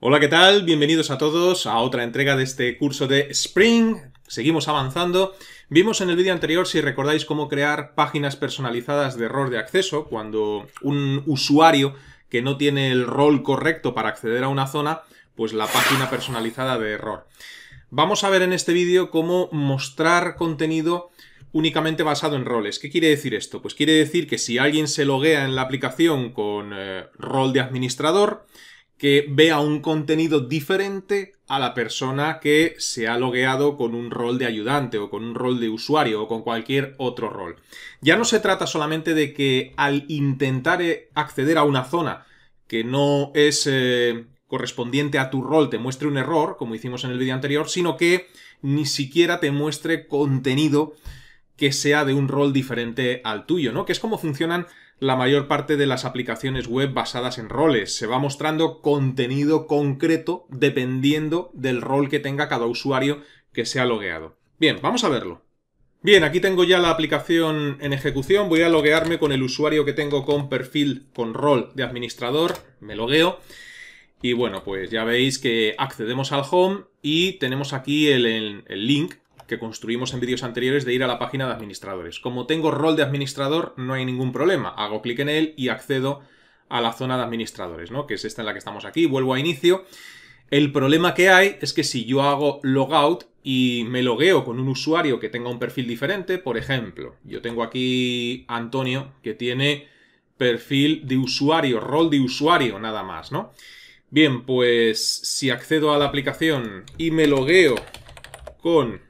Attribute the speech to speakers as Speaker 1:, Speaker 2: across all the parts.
Speaker 1: Hola, ¿qué tal? Bienvenidos a todos a otra entrega de este curso de Spring. Seguimos avanzando. Vimos en el vídeo anterior, si recordáis, cómo crear páginas personalizadas de error de acceso cuando un usuario que no tiene el rol correcto para acceder a una zona, pues la página personalizada de error. Vamos a ver en este vídeo cómo mostrar contenido únicamente basado en roles. ¿Qué quiere decir esto? Pues quiere decir que si alguien se loguea en la aplicación con eh, rol de administrador, que vea un contenido diferente a la persona que se ha logueado con un rol de ayudante o con un rol de usuario o con cualquier otro rol. Ya no se trata solamente de que al intentar eh, acceder a una zona que no es eh, correspondiente a tu rol te muestre un error, como hicimos en el vídeo anterior, sino que ni siquiera te muestre contenido que sea de un rol diferente al tuyo, ¿no? Que es como funcionan la mayor parte de las aplicaciones web basadas en roles. Se va mostrando contenido concreto dependiendo del rol que tenga cada usuario que se ha logueado. Bien, vamos a verlo. Bien, aquí tengo ya la aplicación en ejecución. Voy a loguearme con el usuario que tengo con perfil con rol de administrador. Me logueo. Y bueno, pues ya veis que accedemos al home y tenemos aquí el, el link que construimos en vídeos anteriores de ir a la página de administradores. Como tengo rol de administrador, no hay ningún problema. Hago clic en él y accedo a la zona de administradores, ¿no? Que es esta en la que estamos aquí. Vuelvo a inicio. El problema que hay es que si yo hago logout y me logueo con un usuario que tenga un perfil diferente, por ejemplo, yo tengo aquí Antonio que tiene perfil de usuario, rol de usuario nada más, ¿no? Bien, pues si accedo a la aplicación y me logueo con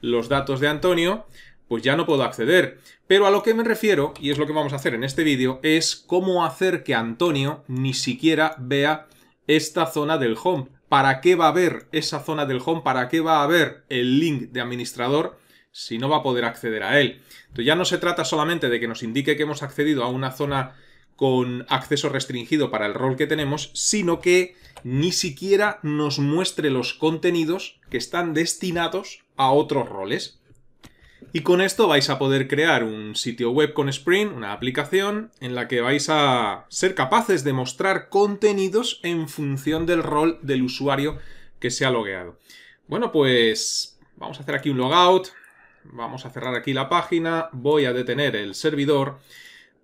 Speaker 1: los datos de Antonio, pues ya no puedo acceder. Pero a lo que me refiero, y es lo que vamos a hacer en este vídeo, es cómo hacer que Antonio ni siquiera vea esta zona del home. ¿Para qué va a ver esa zona del home? ¿Para qué va a ver el link de administrador si no va a poder acceder a él? Entonces ya no se trata solamente de que nos indique que hemos accedido a una zona con acceso restringido para el rol que tenemos, sino que ni siquiera nos muestre los contenidos que están destinados a otros roles. Y con esto vais a poder crear un sitio web con Spring, una aplicación en la que vais a ser capaces de mostrar contenidos en función del rol del usuario que se ha logueado. Bueno, pues vamos a hacer aquí un logout, vamos a cerrar aquí la página, voy a detener el servidor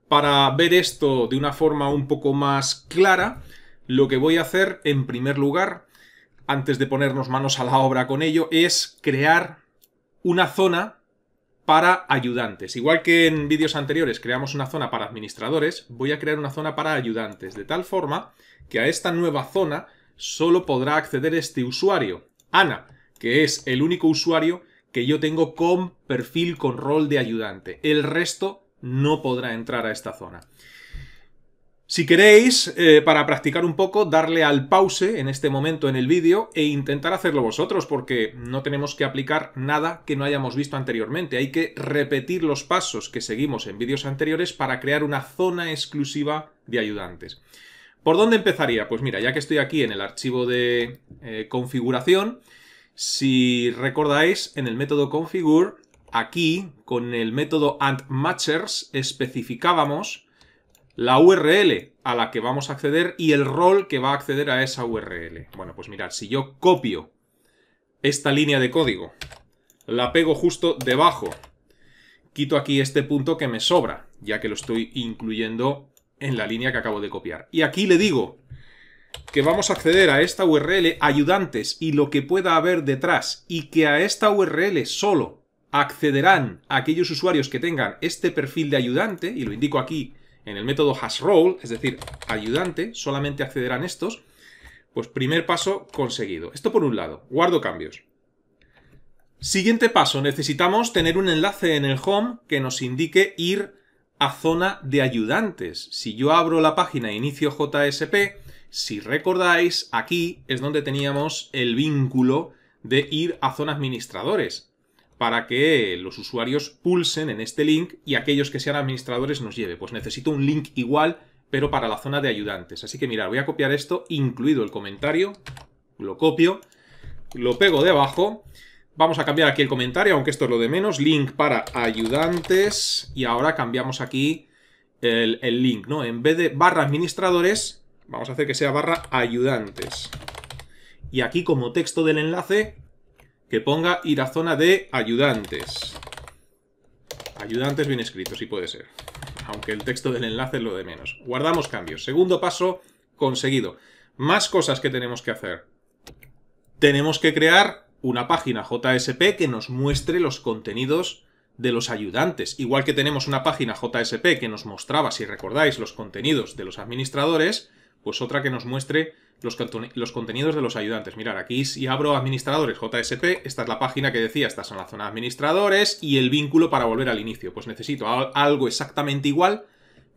Speaker 1: para ver esto de una forma un poco más clara, lo que voy a hacer en primer lugar, antes de ponernos manos a la obra con ello, es crear una zona para ayudantes. Igual que en vídeos anteriores creamos una zona para administradores, voy a crear una zona para ayudantes, de tal forma que a esta nueva zona solo podrá acceder este usuario, Ana, que es el único usuario que yo tengo con perfil con rol de ayudante. El resto no podrá entrar a esta zona. Si queréis, eh, para practicar un poco, darle al pause en este momento en el vídeo e intentar hacerlo vosotros, porque no tenemos que aplicar nada que no hayamos visto anteriormente. Hay que repetir los pasos que seguimos en vídeos anteriores para crear una zona exclusiva de ayudantes. ¿Por dónde empezaría? Pues mira, ya que estoy aquí en el archivo de eh, configuración, si recordáis, en el método configure aquí, con el método andMatchers, especificábamos la URL a la que vamos a acceder y el rol que va a acceder a esa URL. Bueno, pues mirad, si yo copio esta línea de código, la pego justo debajo, quito aquí este punto que me sobra, ya que lo estoy incluyendo en la línea que acabo de copiar. Y aquí le digo que vamos a acceder a esta URL ayudantes y lo que pueda haber detrás, y que a esta URL solo accederán a aquellos usuarios que tengan este perfil de ayudante, y lo indico aquí en el método hashroll, es decir, ayudante, solamente accederán estos, pues primer paso conseguido. Esto por un lado, guardo cambios. Siguiente paso, necesitamos tener un enlace en el home que nos indique ir a zona de ayudantes. Si yo abro la página inicio JSP, si recordáis, aquí es donde teníamos el vínculo de ir a zona administradores para que los usuarios pulsen en este link y aquellos que sean administradores nos lleve. Pues necesito un link igual, pero para la zona de ayudantes. Así que mirad, voy a copiar esto, incluido el comentario, lo copio, lo pego debajo, vamos a cambiar aquí el comentario, aunque esto es lo de menos, link para ayudantes, y ahora cambiamos aquí el, el link, ¿no? En vez de barra administradores, vamos a hacer que sea barra ayudantes. Y aquí como texto del enlace que ponga ir a zona de ayudantes. Ayudantes bien escritos, si puede ser. Aunque el texto del enlace es lo de menos. Guardamos cambios. Segundo paso conseguido. Más cosas que tenemos que hacer. Tenemos que crear una página JSP que nos muestre los contenidos de los ayudantes. Igual que tenemos una página JSP que nos mostraba, si recordáis, los contenidos de los administradores, pues otra que nos muestre los, contenidos de los ayudantes. Mirar, aquí si abro administradores JSP, esta es la página que decía, esta son la zona administradores y el vínculo para volver al inicio. Pues necesito algo exactamente igual,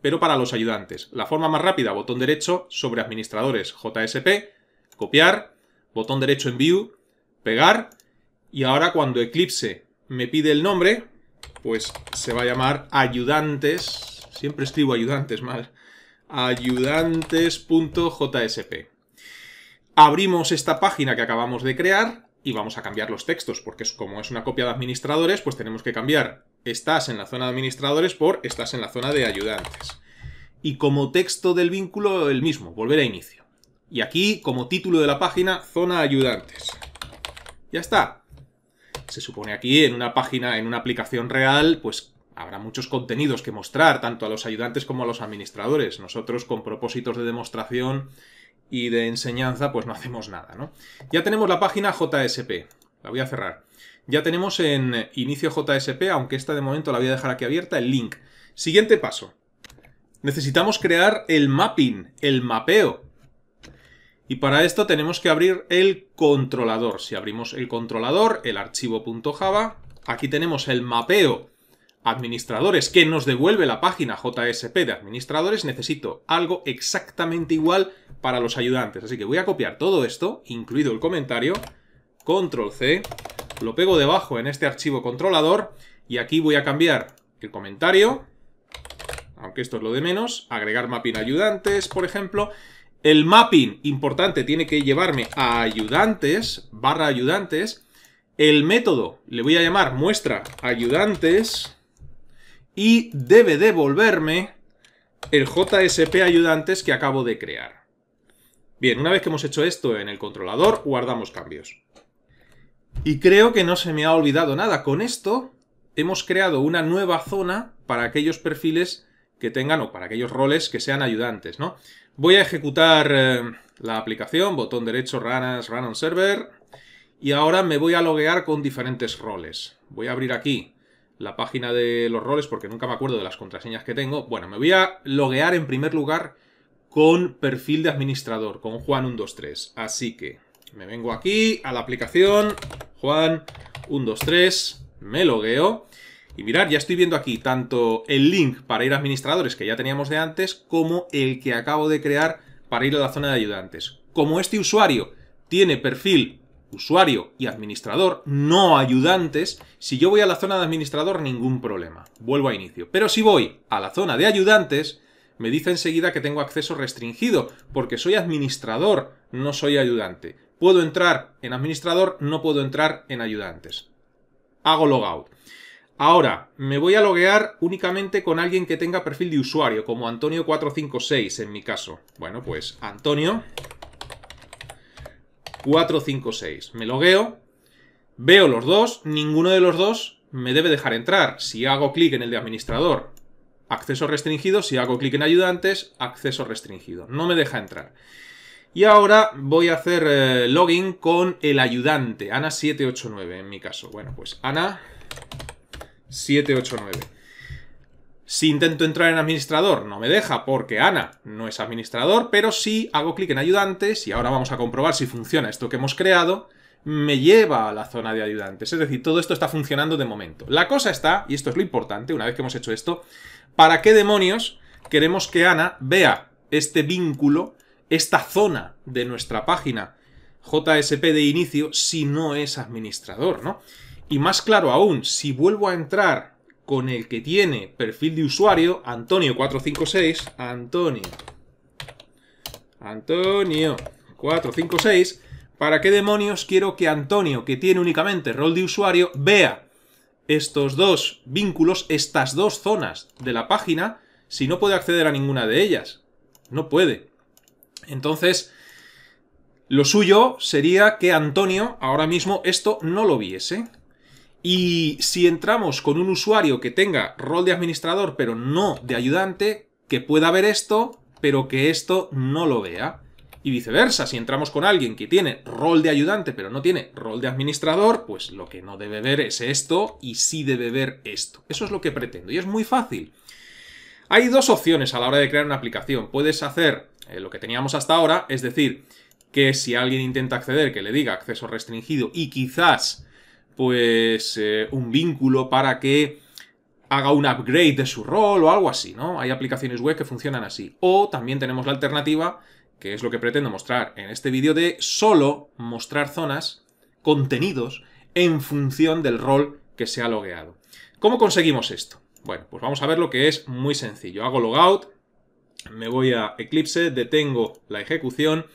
Speaker 1: pero para los ayudantes. La forma más rápida, botón derecho sobre administradores JSP, copiar, botón derecho en view, pegar y ahora cuando Eclipse me pide el nombre, pues se va a llamar ayudantes, siempre escribo ayudantes mal, ayudantes.jsp. Abrimos esta página que acabamos de crear y vamos a cambiar los textos, porque como es una copia de administradores, pues tenemos que cambiar estás en la zona de administradores por estás en la zona de ayudantes. Y como texto del vínculo, el mismo, volver a inicio. Y aquí, como título de la página, zona ayudantes. Ya está. Se supone aquí, en una página, en una aplicación real, pues habrá muchos contenidos que mostrar, tanto a los ayudantes como a los administradores. Nosotros, con propósitos de demostración, y de enseñanza pues no hacemos nada, Ya tenemos la página JSP, la voy a cerrar. Ya tenemos en inicio JSP, aunque esta de momento la voy a dejar aquí abierta, el link. Siguiente paso. Necesitamos crear el mapping, el mapeo. Y para esto tenemos que abrir el controlador. Si abrimos el controlador, el archivo .java, aquí tenemos el mapeo administradores, que nos devuelve la página JSP de administradores, necesito algo exactamente igual para los ayudantes. Así que voy a copiar todo esto, incluido el comentario, control C, lo pego debajo en este archivo controlador y aquí voy a cambiar el comentario, aunque esto es lo de menos, agregar mapping ayudantes, por ejemplo. El mapping, importante, tiene que llevarme a ayudantes, barra ayudantes, el método le voy a llamar muestra ayudantes y debe devolverme el JSP ayudantes que acabo de crear. Bien, una vez que hemos hecho esto en el controlador, guardamos cambios. Y creo que no se me ha olvidado nada. Con esto hemos creado una nueva zona para aquellos perfiles que tengan o para aquellos roles que sean ayudantes, ¿no? Voy a ejecutar eh, la aplicación, botón derecho, run run on server, y ahora me voy a loguear con diferentes roles. Voy a abrir aquí la página de los roles porque nunca me acuerdo de las contraseñas que tengo. Bueno, me voy a loguear en primer lugar con perfil de administrador, con Juan123. Así que me vengo aquí a la aplicación Juan123, me logueo. Y mirad, ya estoy viendo aquí tanto el link para ir a administradores que ya teníamos de antes, como el que acabo de crear para ir a la zona de ayudantes. Como este usuario tiene perfil usuario y administrador, no ayudantes, si yo voy a la zona de administrador, ningún problema. Vuelvo a inicio. Pero si voy a la zona de ayudantes, me dice enseguida que tengo acceso restringido, porque soy administrador, no soy ayudante. Puedo entrar en administrador, no puedo entrar en ayudantes. Hago logout. Ahora, me voy a loguear únicamente con alguien que tenga perfil de usuario, como Antonio456 en mi caso. Bueno, pues Antonio 4, 5, 6. Me logueo, veo los dos, ninguno de los dos me debe dejar entrar. Si hago clic en el de administrador, acceso restringido, si hago clic en ayudantes, acceso restringido. No me deja entrar. Y ahora voy a hacer eh, login con el ayudante, Ana789 en mi caso. Bueno, pues Ana789. Si intento entrar en administrador, no me deja porque Ana no es administrador, pero si hago clic en ayudantes, y ahora vamos a comprobar si funciona esto que hemos creado, me lleva a la zona de ayudantes. Es decir, todo esto está funcionando de momento. La cosa está, y esto es lo importante, una vez que hemos hecho esto, ¿para qué demonios queremos que Ana vea este vínculo, esta zona de nuestra página JSP de inicio, si no es administrador, ¿no? Y más claro aún, si vuelvo a entrar con el que tiene perfil de usuario Antonio456, Antonio, Antonio456, ¿para qué demonios quiero que Antonio, que tiene únicamente rol de usuario, vea estos dos vínculos, estas dos zonas de la página, si no puede acceder a ninguna de ellas? No puede. Entonces, lo suyo sería que Antonio ahora mismo esto no lo viese. Y si entramos con un usuario que tenga rol de administrador pero no de ayudante, que pueda ver esto, pero que esto no lo vea. Y viceversa, si entramos con alguien que tiene rol de ayudante pero no tiene rol de administrador, pues lo que no debe ver es esto y sí debe ver esto. Eso es lo que pretendo y es muy fácil. Hay dos opciones a la hora de crear una aplicación. Puedes hacer eh, lo que teníamos hasta ahora, es decir, que si alguien intenta acceder, que le diga acceso restringido y quizás pues eh, un vínculo para que haga un upgrade de su rol o algo así, ¿no? Hay aplicaciones web que funcionan así. O también tenemos la alternativa, que es lo que pretendo mostrar en este vídeo, de solo mostrar zonas, contenidos, en función del rol que se ha logueado. ¿Cómo conseguimos esto? Bueno, pues vamos a ver lo que es muy sencillo. Hago logout, me voy a Eclipse, detengo la ejecución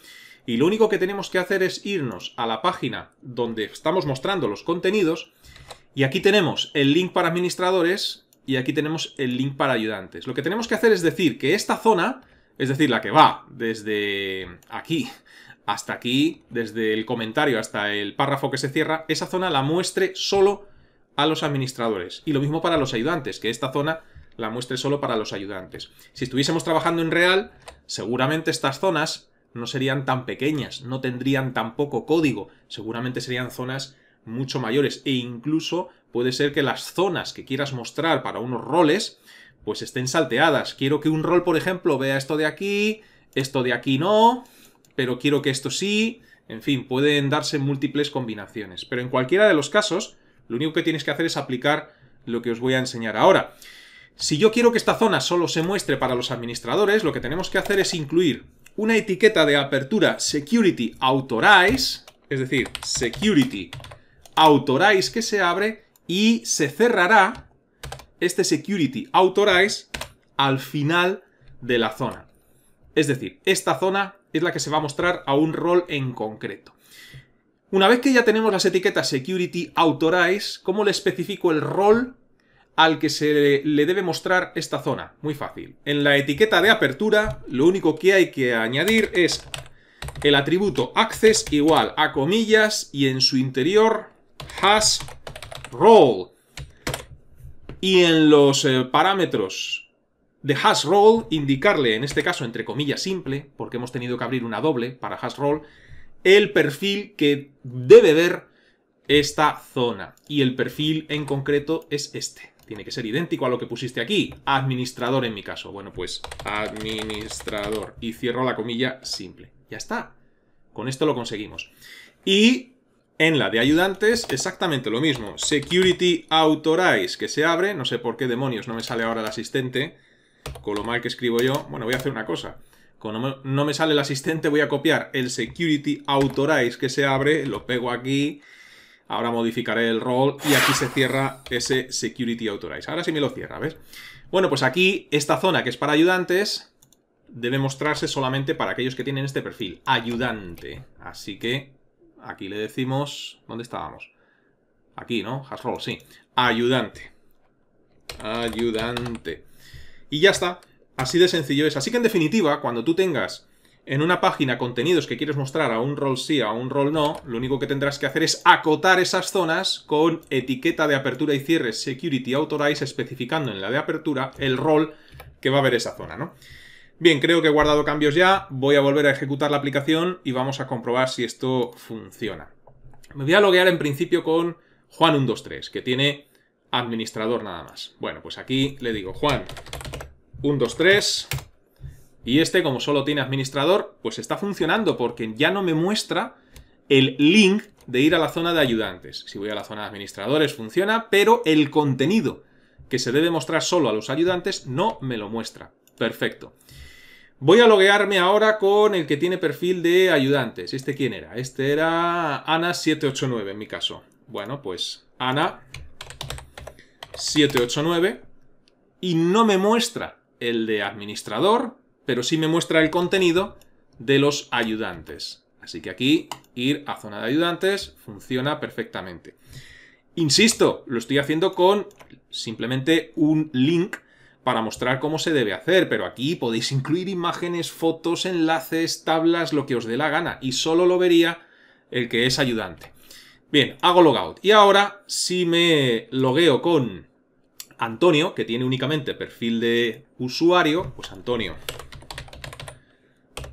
Speaker 1: y lo único que tenemos que hacer es irnos a la página donde estamos mostrando los contenidos y aquí tenemos el link para administradores y aquí tenemos el link para ayudantes. Lo que tenemos que hacer es decir que esta zona, es decir, la que va desde aquí hasta aquí, desde el comentario hasta el párrafo que se cierra, esa zona la muestre solo a los administradores. Y lo mismo para los ayudantes, que esta zona la muestre solo para los ayudantes. Si estuviésemos trabajando en real, seguramente estas zonas no serían tan pequeñas, no tendrían tan poco código, seguramente serían zonas mucho mayores e incluso puede ser que las zonas que quieras mostrar para unos roles pues estén salteadas. Quiero que un rol, por ejemplo, vea esto de aquí, esto de aquí no, pero quiero que esto sí, en fin, pueden darse múltiples combinaciones. Pero en cualquiera de los casos, lo único que tienes que hacer es aplicar lo que os voy a enseñar ahora. Si yo quiero que esta zona solo se muestre para los administradores, lo que tenemos que hacer es incluir una etiqueta de apertura security authorize, es decir, security authorize que se abre y se cerrará este security authorize al final de la zona. Es decir, esta zona es la que se va a mostrar a un rol en concreto. Una vez que ya tenemos las etiquetas security authorize, ¿cómo le especifico el rol al que se le debe mostrar esta zona. Muy fácil. En la etiqueta de apertura, lo único que hay que añadir es el atributo access igual a comillas y en su interior has role. Y en los eh, parámetros de hash role, indicarle, en este caso entre comillas simple, porque hemos tenido que abrir una doble para hash roll, el perfil que debe ver esta zona. Y el perfil en concreto es este. Tiene que ser idéntico a lo que pusiste aquí. Administrador en mi caso. Bueno, pues administrador. Y cierro la comilla simple. Ya está. Con esto lo conseguimos. Y en la de ayudantes, exactamente lo mismo. Security Authorize, que se abre. No sé por qué demonios no me sale ahora el asistente. Con lo mal que escribo yo. Bueno, voy a hacer una cosa. Como no me sale el asistente, voy a copiar el Security Authorize que se abre. Lo pego aquí Ahora modificaré el rol y aquí se cierra ese Security Authorize. Ahora sí me lo cierra, ¿ves? Bueno, pues aquí esta zona que es para ayudantes debe mostrarse solamente para aquellos que tienen este perfil, ayudante. Así que aquí le decimos... ¿Dónde estábamos? Aquí, ¿no? role, sí. Ayudante. Ayudante. Y ya está. Así de sencillo es. Así que en definitiva, cuando tú tengas en una página contenidos que quieres mostrar a un rol sí, o a un rol no, lo único que tendrás que hacer es acotar esas zonas con etiqueta de apertura y cierre security authorize especificando en la de apertura el rol que va a ver esa zona, ¿no? Bien, creo que he guardado cambios ya, voy a volver a ejecutar la aplicación y vamos a comprobar si esto funciona. Me voy a loguear en principio con Juan123, que tiene administrador nada más. Bueno, pues aquí le digo Juan123 y este, como solo tiene administrador, pues está funcionando porque ya no me muestra el link de ir a la zona de ayudantes. Si voy a la zona de administradores funciona, pero el contenido que se debe mostrar solo a los ayudantes no me lo muestra. Perfecto. Voy a loguearme ahora con el que tiene perfil de ayudantes. ¿Este quién era? Este era Ana789 en mi caso. Bueno, pues Ana789 y no me muestra el de administrador, pero sí me muestra el contenido de los ayudantes. Así que aquí ir a zona de ayudantes funciona perfectamente. Insisto, lo estoy haciendo con simplemente un link para mostrar cómo se debe hacer, pero aquí podéis incluir imágenes, fotos, enlaces, tablas, lo que os dé la gana, y solo lo vería el que es ayudante. Bien, hago logout. Y ahora, si me logueo con Antonio, que tiene únicamente perfil de usuario, pues Antonio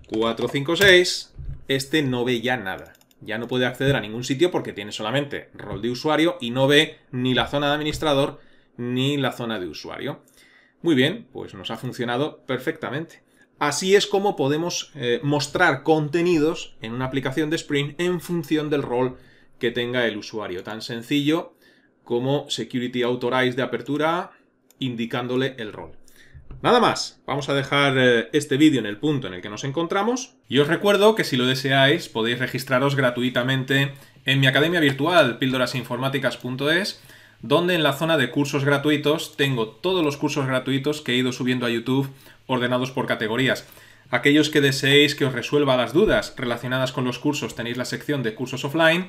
Speaker 1: 456, Este no ve ya nada. Ya no puede acceder a ningún sitio porque tiene solamente rol de usuario y no ve ni la zona de administrador ni la zona de usuario. Muy bien, pues nos ha funcionado perfectamente. Así es como podemos eh, mostrar contenidos en una aplicación de Spring en función del rol que tenga el usuario. Tan sencillo como Security Authorize de apertura indicándole el rol. Nada más, vamos a dejar eh, este vídeo en el punto en el que nos encontramos y os recuerdo que si lo deseáis podéis registraros gratuitamente en mi academia virtual píldorasinformáticas.es donde en la zona de cursos gratuitos tengo todos los cursos gratuitos que he ido subiendo a YouTube ordenados por categorías. Aquellos que deseéis que os resuelva las dudas relacionadas con los cursos tenéis la sección de cursos offline